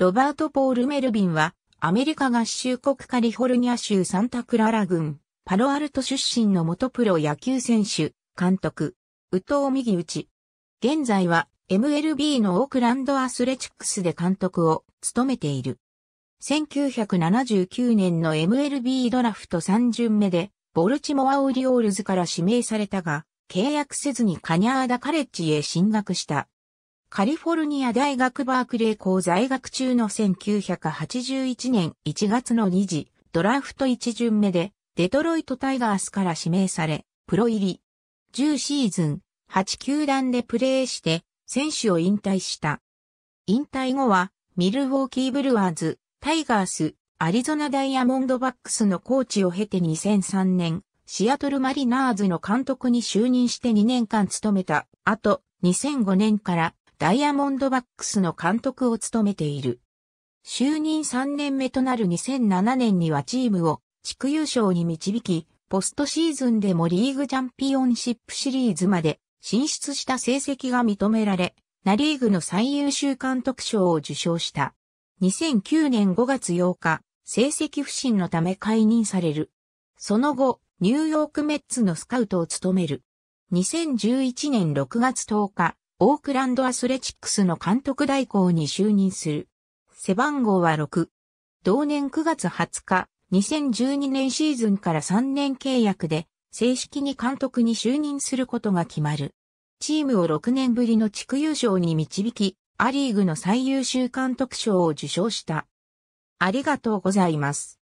ロバート・ポール・メルビンは、アメリカ合衆国カリフォルニア州サンタクララ郡、パロアルト出身の元プロ野球選手、監督、宇藤右打ち。現在は MLB のオークランドアスレチックスで監督を務めている。1979年の MLB ドラフト3巡目で、ボルチモア・オリオールズから指名されたが、契約せずにカニャーダ・カレッジへ進学した。カリフォルニア大学バークレー校在学中の1981年1月の2次、ドラフト1巡目で、デトロイトタイガースから指名され、プロ入り。10シーズン、8球団でプレーして、選手を引退した。引退後は、ミルウォーキーブルワーズ、タイガース、アリゾナダイヤモンドバックスのコーチを経て2003年、シアトルマリナーズの監督に就任して2年間務めた後、2005年からダイヤモンドバックスの監督を務めている。就任3年目となる2007年にはチームを地区優勝に導き、ポストシーズンでもリーグチャンピオンシップシリーズまで進出した成績が認められ、ナリーグの最優秀監督賞を受賞した。2009年5月8日、成績不振のため解任される。その後、ニューヨークメッツのスカウトを務める。2011年6月10日、オークランドアスレチックスの監督代行に就任する。背番号は6。同年9月20日、2012年シーズンから3年契約で、正式に監督に就任することが決まる。チームを6年ぶりの地区優勝に導き、アリーグの最優秀監督賞を受賞した。ありがとうございます。